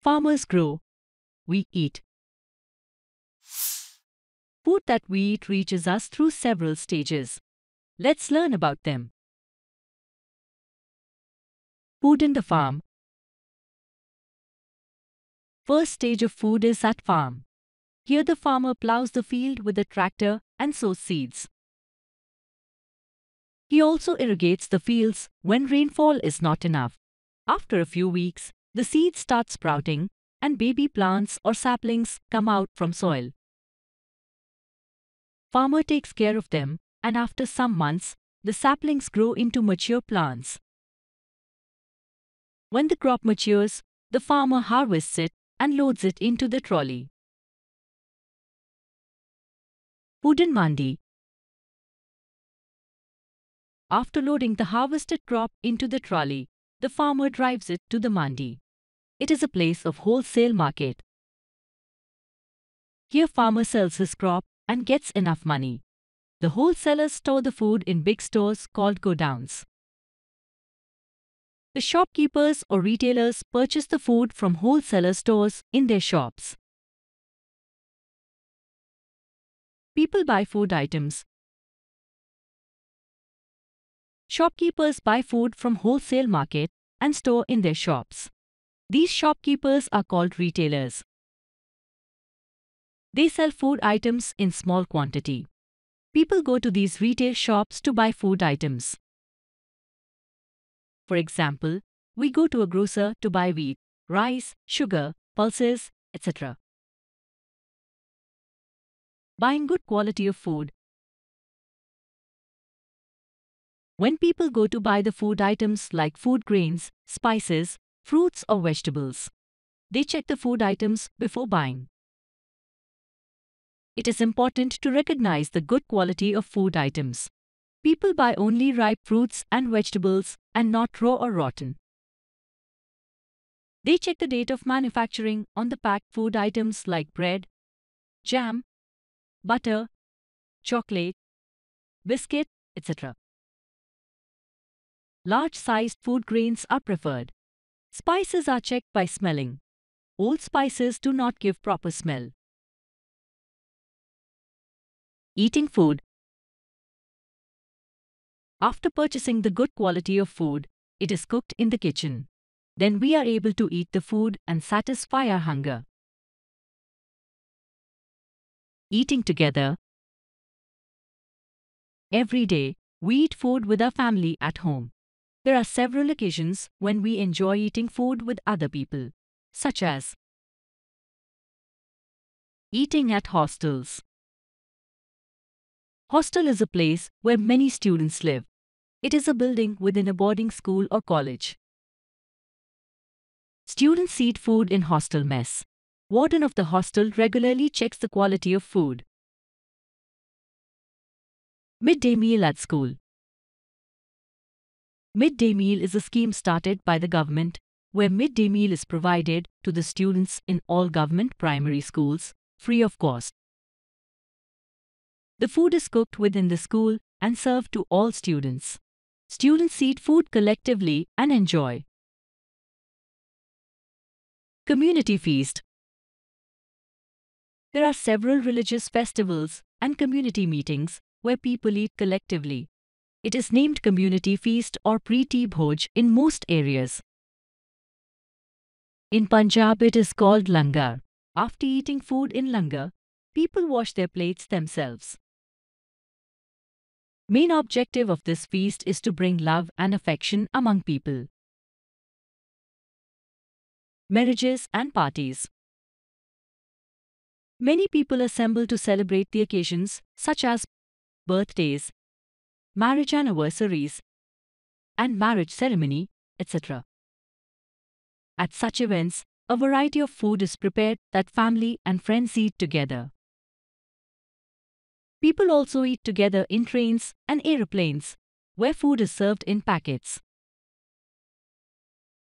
Farmers grow. We eat. Food that we eat reaches us through several stages. Let's learn about them. Food in the farm. First stage of food is at farm. Here the farmer plows the field with a tractor and sows seeds. He also irrigates the fields when rainfall is not enough. After a few weeks, the seeds start sprouting, and baby plants or saplings come out from soil. Farmer takes care of them, and after some months, the saplings grow into mature plants. When the crop matures, the farmer harvests it and loads it into the trolley. Pudan Mandi After loading the harvested crop into the trolley, the farmer drives it to the mandi. It is a place of wholesale market. Here farmer sells his crop and gets enough money. The wholesalers store the food in big stores called godowns. The shopkeepers or retailers purchase the food from wholesaler stores in their shops. People buy food items. Shopkeepers buy food from wholesale market and store in their shops. These shopkeepers are called retailers. They sell food items in small quantity. People go to these retail shops to buy food items. For example, we go to a grocer to buy wheat, rice, sugar, pulses, etc. Buying good quality of food. When people go to buy the food items like food grains, spices, fruits or vegetables. They check the food items before buying. It is important to recognize the good quality of food items. People buy only ripe fruits and vegetables and not raw or rotten. They check the date of manufacturing on the packed food items like bread, jam, butter, chocolate, biscuit, etc. Large-sized food grains are preferred. Spices are checked by smelling. Old spices do not give proper smell. Eating food After purchasing the good quality of food, it is cooked in the kitchen. Then we are able to eat the food and satisfy our hunger. Eating together Every day, we eat food with our family at home. There are several occasions when we enjoy eating food with other people, such as Eating at hostels. Hostel is a place where many students live. It is a building within a boarding school or college. Students eat food in hostel mess. Warden of the hostel regularly checks the quality of food. Midday meal at school. Midday meal is a scheme started by the government where midday meal is provided to the students in all government primary schools, free of cost. The food is cooked within the school and served to all students. Students eat food collectively and enjoy. Community Feast There are several religious festivals and community meetings where people eat collectively. It is named community feast or Preeti Bhoj in most areas. In Punjab, it is called langar. After eating food in langar, people wash their plates themselves. Main objective of this feast is to bring love and affection among people. Marriages and parties. Many people assemble to celebrate the occasions such as birthdays, marriage anniversaries, and marriage ceremony, etc. At such events, a variety of food is prepared that family and friends eat together. People also eat together in trains and aeroplanes, where food is served in packets.